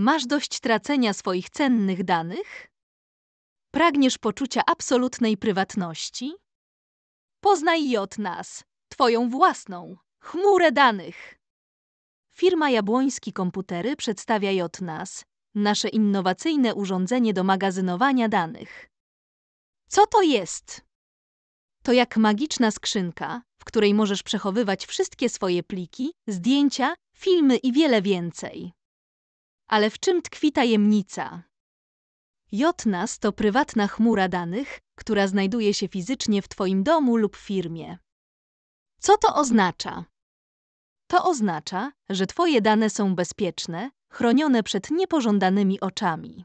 Masz dość tracenia swoich cennych danych? Pragniesz poczucia absolutnej prywatności? Poznaj je od nas, Twoją własną, chmurę danych. Firma Jabłoński Komputery przedstawia nas, nasze innowacyjne urządzenie do magazynowania danych. Co to jest? To jak magiczna skrzynka, w której możesz przechowywać wszystkie swoje pliki, zdjęcia, filmy i wiele więcej. Ale w czym tkwi tajemnica? JNAS to prywatna chmura danych, która znajduje się fizycznie w Twoim domu lub firmie. Co to oznacza? To oznacza, że Twoje dane są bezpieczne, chronione przed niepożądanymi oczami.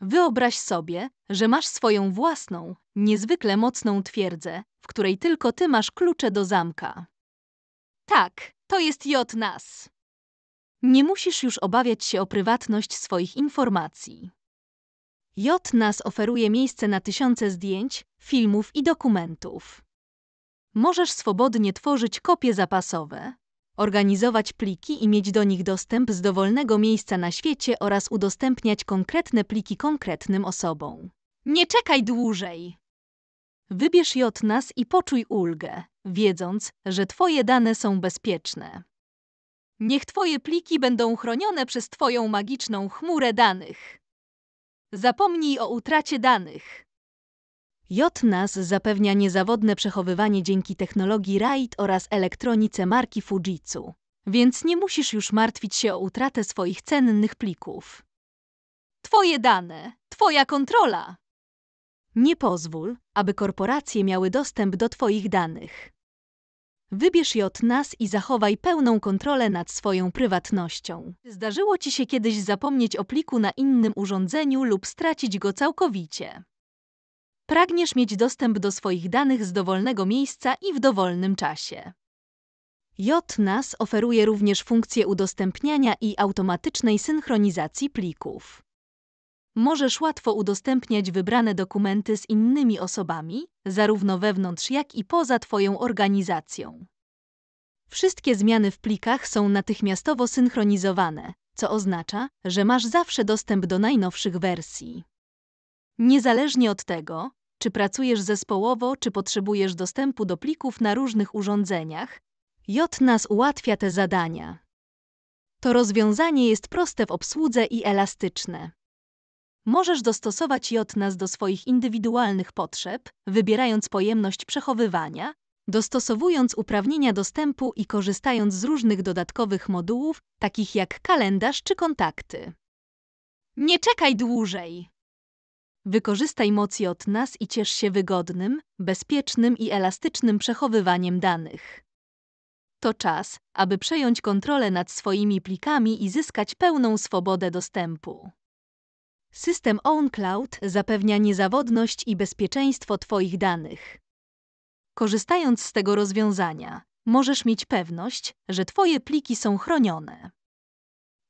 Wyobraź sobie, że masz swoją własną, niezwykle mocną twierdzę, w której tylko ty masz klucze do zamka. Tak, to jest JNAS. Nie musisz już obawiać się o prywatność swoich informacji. JNAS oferuje miejsce na tysiące zdjęć, filmów i dokumentów. Możesz swobodnie tworzyć kopie zapasowe, organizować pliki i mieć do nich dostęp z dowolnego miejsca na świecie oraz udostępniać konkretne pliki konkretnym osobom. Nie czekaj dłużej! Wybierz JNAS i poczuj ulgę, wiedząc, że Twoje dane są bezpieczne. Niech Twoje pliki będą chronione przez Twoją magiczną chmurę danych. Zapomnij o utracie danych. JNAS zapewnia niezawodne przechowywanie dzięki technologii RAID oraz elektronice marki Fujitsu, więc nie musisz już martwić się o utratę swoich cennych plików. Twoje dane, Twoja kontrola. Nie pozwól, aby korporacje miały dostęp do Twoich danych. Wybierz je od nas i zachowaj pełną kontrolę nad swoją prywatnością. Zdarzyło Ci się kiedyś zapomnieć o pliku na innym urządzeniu lub stracić go całkowicie. Pragniesz mieć dostęp do swoich danych z dowolnego miejsca i w dowolnym czasie. JNAS oferuje również funkcję udostępniania i automatycznej synchronizacji plików możesz łatwo udostępniać wybrane dokumenty z innymi osobami, zarówno wewnątrz, jak i poza Twoją organizacją. Wszystkie zmiany w plikach są natychmiastowo synchronizowane, co oznacza, że masz zawsze dostęp do najnowszych wersji. Niezależnie od tego, czy pracujesz zespołowo, czy potrzebujesz dostępu do plików na różnych urządzeniach, JNAS ułatwia te zadania. To rozwiązanie jest proste w obsłudze i elastyczne. Możesz dostosować NAS do swoich indywidualnych potrzeb, wybierając pojemność przechowywania, dostosowując uprawnienia dostępu i korzystając z różnych dodatkowych modułów, takich jak kalendarz czy kontakty. Nie czekaj dłużej! Wykorzystaj moc NAS i ciesz się wygodnym, bezpiecznym i elastycznym przechowywaniem danych. To czas, aby przejąć kontrolę nad swoimi plikami i zyskać pełną swobodę dostępu. System OwnCloud zapewnia niezawodność i bezpieczeństwo Twoich danych. Korzystając z tego rozwiązania, możesz mieć pewność, że Twoje pliki są chronione.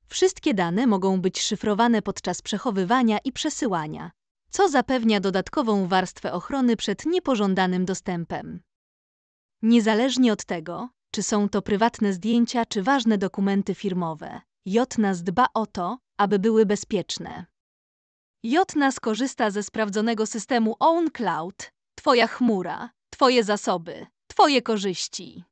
Wszystkie dane mogą być szyfrowane podczas przechowywania i przesyłania, co zapewnia dodatkową warstwę ochrony przed niepożądanym dostępem. Niezależnie od tego, czy są to prywatne zdjęcia czy ważne dokumenty firmowe, JNAS dba o to, aby były bezpieczne. Jotna skorzysta ze sprawdzonego systemu OwnCloud. Twoja chmura, Twoje zasoby, Twoje korzyści.